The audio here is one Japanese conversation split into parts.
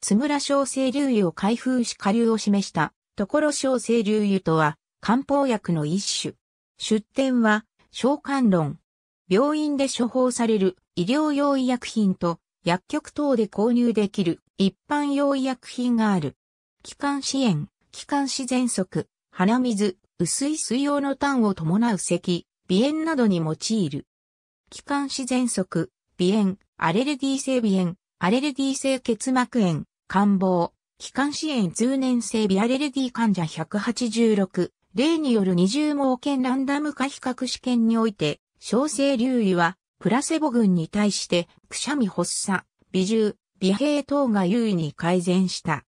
津村小生流油を開封し下流を示した、ところ小生流油とは、漢方薬の一種。出典は、召喚論。病院で処方される医療用医薬品と薬局等で購入できる一般用医薬品がある。気管支炎、気管支喘息、鼻水、薄い水溶の痰を伴う咳、鼻炎などに用いる。気管支喘息、鼻炎、アレルギー性鼻炎、アレルギー性結膜炎、官房、気管支炎通年性ビアレルギー患者186、例による二重盲検ランダム化比較試験において、小生流位は、プラセボ群に対して、くしゃみ発作、微重、微閉等が優位に改善した。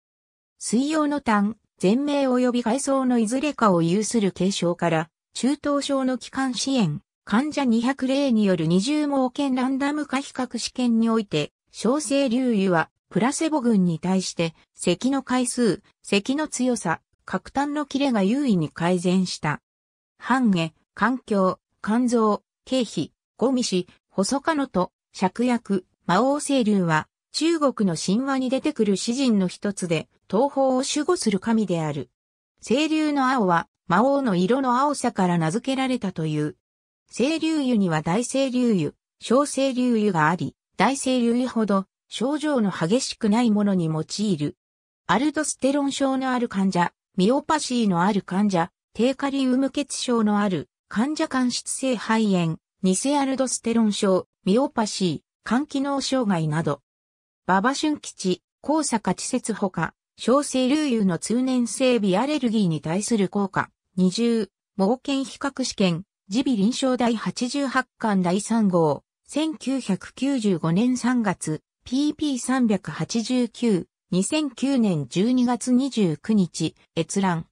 水曜の痰、全名及び外装のいずれかを有する軽症から、中等症の気管支炎、患者200例による二重盲検ランダム化比較試験において、小生流位は、プラセボ群に対して、咳の回数、咳の強さ、核炭の切れが優位に改善した。半下、環境、肝臓、経費、ゴミ氏、細かのと、尺薬、魔王清流は、中国の神話に出てくる詩人の一つで、東方を守護する神である。清流の青は、魔王の色の青さから名付けられたという。清流湯には大清流湯、小清流湯があり、大清流湯ほど症状の激しくないものに用いる。アルドステロン症のある患者、ミオパシーのある患者、低カリウム血症のある患者間質性肺炎、偽アルドステロン症、ミオパシー、肝機能障害など。馬場春吉、高坂地節ほか、小生流油の通年性微アレルギーに対する効果、二重、盲検比較試験、自備臨床第88巻第3号、1995年3月、PP389、2009年12月29日、閲覧。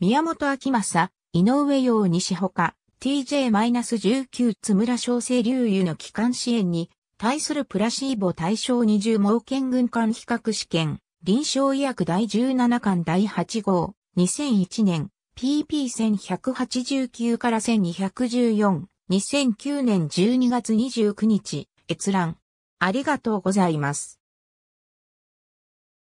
宮本明正、井上洋西ほか、TJ-19 津村小生流油の機関支援に対するプラシーボ対象20盲検軍艦比較試験、臨床医薬第17巻第8号、2001年、PP1189 から1214、2009年12月29日、閲覧。ありがとうございます。